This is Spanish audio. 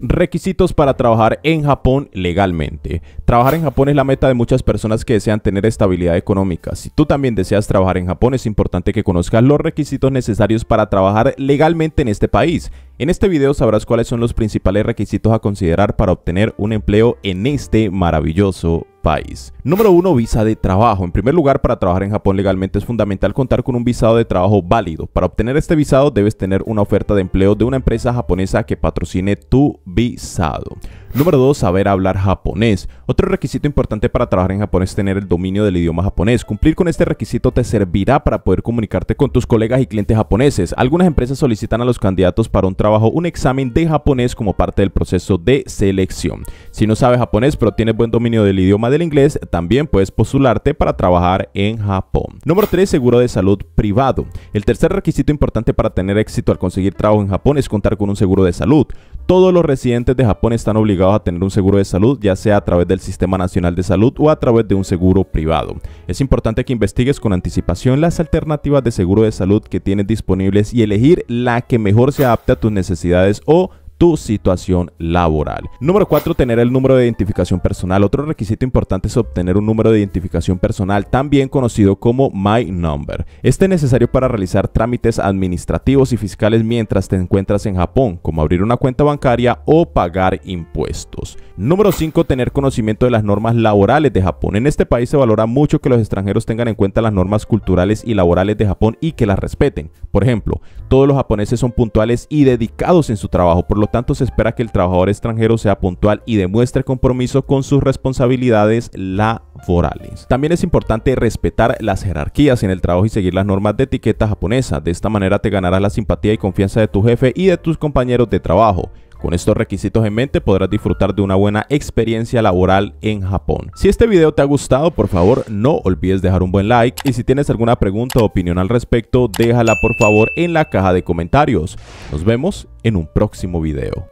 Requisitos para trabajar en Japón legalmente. Trabajar en Japón es la meta de muchas personas que desean tener estabilidad económica. Si tú también deseas trabajar en Japón, es importante que conozcas los requisitos necesarios para trabajar legalmente en este país. En este video sabrás cuáles son los principales requisitos a considerar para obtener un empleo en este maravilloso país. Número 1. Visa de trabajo. En primer lugar, para trabajar en Japón legalmente es fundamental contar con un visado de trabajo válido. Para obtener este visado debes tener una oferta de empleo de una empresa japonesa que patrocine tu visado. Número 2. Saber hablar japonés. Otro requisito importante para trabajar en Japón es tener el dominio del idioma japonés. Cumplir con este requisito te servirá para poder comunicarte con tus colegas y clientes japoneses. Algunas empresas solicitan a los candidatos para un trabajo un examen de japonés como parte del proceso de selección. Si no sabes japonés pero tienes buen dominio del idioma del inglés, también puedes postularte para trabajar en Japón. Número 3. Seguro de salud privado. El tercer requisito importante para tener éxito al conseguir trabajo en Japón es contar con un seguro de salud. Todos los residentes de Japón están obligados a tener un seguro de salud, ya sea a través del Sistema Nacional de Salud o a través de un seguro privado. Es importante que investigues con anticipación las alternativas de seguro de salud que tienes disponibles y elegir la que mejor se adapte a tus necesidades o tu situación laboral. Número 4. Tener el número de identificación personal. Otro requisito importante es obtener un número de identificación personal, también conocido como My Number. Este es necesario para realizar trámites administrativos y fiscales mientras te encuentras en Japón, como abrir una cuenta bancaria o pagar impuestos. Número 5. Tener conocimiento de las normas laborales de Japón. En este país se valora mucho que los extranjeros tengan en cuenta las normas culturales y laborales de Japón y que las respeten. Por ejemplo, todos los japoneses son puntuales y dedicados en su trabajo, por lo por tanto, se espera que el trabajador extranjero sea puntual y demuestre compromiso con sus responsabilidades laborales. También es importante respetar las jerarquías en el trabajo y seguir las normas de etiqueta japonesa. De esta manera te ganarás la simpatía y confianza de tu jefe y de tus compañeros de trabajo. Con estos requisitos en mente podrás disfrutar de una buena experiencia laboral en Japón. Si este video te ha gustado, por favor no olvides dejar un buen like y si tienes alguna pregunta o opinión al respecto, déjala por favor en la caja de comentarios. Nos vemos en un próximo video.